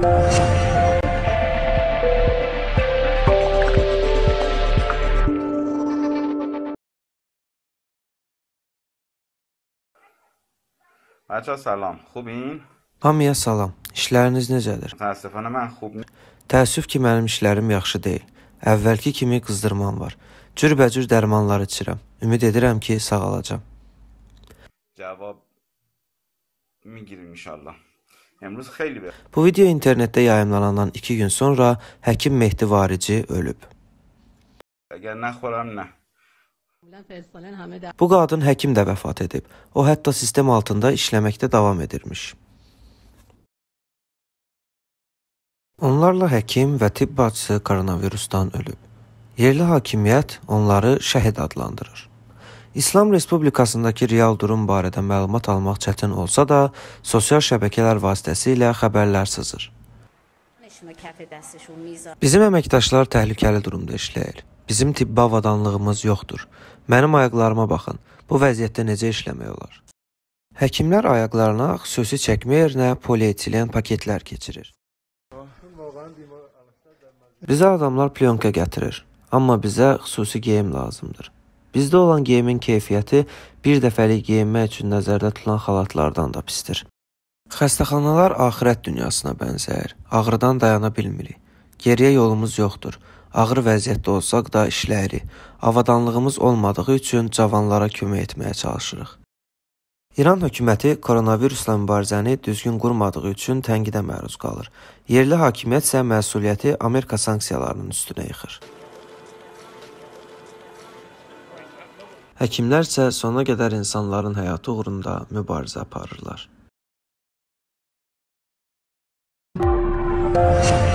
بچه سلام خوبین؟ Hamıya salam. İşləriniz necədir? Təəssüfənə mən xub. Təəssüf ki, mənim işlərim yaxşı deyil. Əvvəlki kimi qızdırmam var. Cürbəcür dərmanlar içirəm. Ümid edirəm ki, sağalacam. Cavab mı girim inşallah. امروز خیلی به Bu video internetdə yayımlanandan 2 gün sonra həkim Mehdi Varici ölüb. Əgər nəxoram nə. Bu qadın həkim də vəfat edib. O hətta sistem altında işləməkdə davam edirmiş. Onlarla həkim və tibb bacısı koronavirusdan ölüb. Yerli hakimiyyət onları şəhid adlandırır. İslam Respublikasındakı real durum barədə məlumat almaq çətin olsa da, sosial şəbəkələr vasitəsilə xəbərlər sızır. Bizim əməkdaşlar təhlükəli durumda işləyir. Bizim tibbi avadanlığımız yoxdur. Mənim ayaqlarıma baxın. Bu vəziyyətdə necə işləmək olar? Həkimlər ayaqlarına xüsusi çəkmə yerinə polietilen paketlər keçirir. Bizə adamlar plyonka gətirir, amma bizə xüsusi geyim lazımdır. Bizdə olan geyimin keyfiyyəti bir dəfəlik geyinmək üçün nəzərdə tutulan xalatlardan da pisdir. Xəstəxanalar axirət dünyasına bənzəyir. Ağrıdan dayana bilmirik. Geriyə yolumuz yoxdur. Ağır vəziyyətdə olsaq da işləyirik. Avadanlığımız olmadığı üçün cavanlara kömək etməyə çalışırıq. İran hökuməti koronavirusla mübarizəni düzgün qurmadığı üçün tənqidə məruz qalır. Yerli hakimiyyət isə məsuliyyəti Amerika sanksiyalarının üstünə yıxır. Həkimlərsə sona qədər insanların həyatı uğrunda mübarizə aparırlar. Thank you.